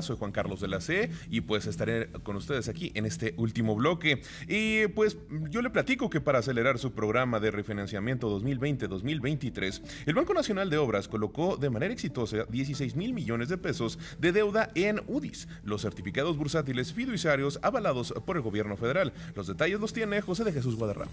Soy Juan Carlos de la C y pues estaré con ustedes aquí en este último bloque. Y pues yo le platico que para acelerar su programa de refinanciamiento 2020-2023, el Banco Nacional de Obras colocó de manera exitosa 16 mil millones de pesos de deuda en UDIs, los certificados bursátiles fiduciarios avalados por el gobierno federal. Los detalles los tiene José de Jesús Guadarrama.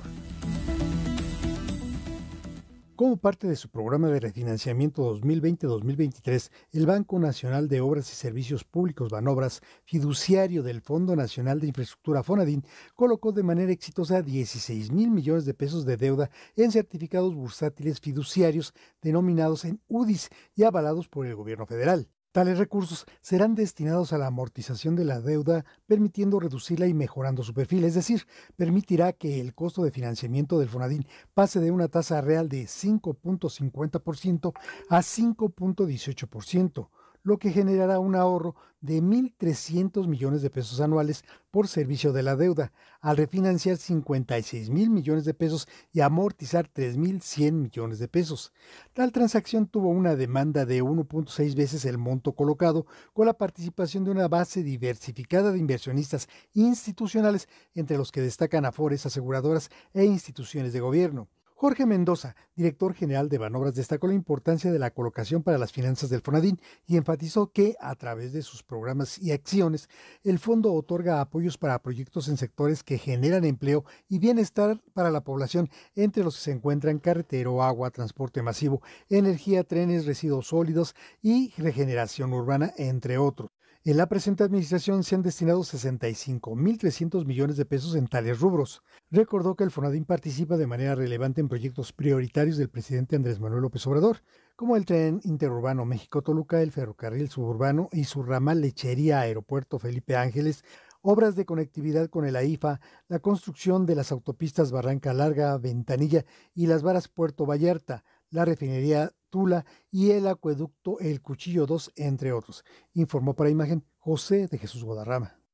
Como parte de su programa de refinanciamiento 2020-2023, el Banco Nacional de Obras y Servicios Públicos Banobras, fiduciario del Fondo Nacional de Infraestructura Fonadín, colocó de manera exitosa 16 mil millones de pesos de deuda en certificados bursátiles fiduciarios denominados en UDIs y avalados por el gobierno federal. Tales recursos serán destinados a la amortización de la deuda, permitiendo reducirla y mejorando su perfil, es decir, permitirá que el costo de financiamiento del Fonadín pase de una tasa real de 5.50% a 5.18% lo que generará un ahorro de 1.300 millones de pesos anuales por servicio de la deuda, al refinanciar 56 mil millones de pesos y amortizar 3.100 millones de pesos. Tal transacción tuvo una demanda de 1.6 veces el monto colocado, con la participación de una base diversificada de inversionistas institucionales, entre los que destacan afores, aseguradoras e instituciones de gobierno. Jorge Mendoza, director general de Banobras, destacó la importancia de la colocación para las finanzas del Fonadín y enfatizó que, a través de sus programas y acciones, el fondo otorga apoyos para proyectos en sectores que generan empleo y bienestar para la población, entre los que se encuentran carretero, agua, transporte masivo, energía, trenes, residuos sólidos y regeneración urbana, entre otros. En la presente administración se han destinado 65.300 millones de pesos en tales rubros. Recordó que el Fonadín participa de manera relevante en proyectos prioritarios del presidente Andrés Manuel López Obrador, como el tren interurbano México-Toluca, el ferrocarril suburbano y su rama lechería Aeropuerto Felipe Ángeles, obras de conectividad con el AIFA, la construcción de las autopistas Barranca Larga, Ventanilla y las varas Puerto Vallarta, la refinería Tula y el acueducto El Cuchillo 2, entre otros, informó para imagen José de Jesús Guadarrama.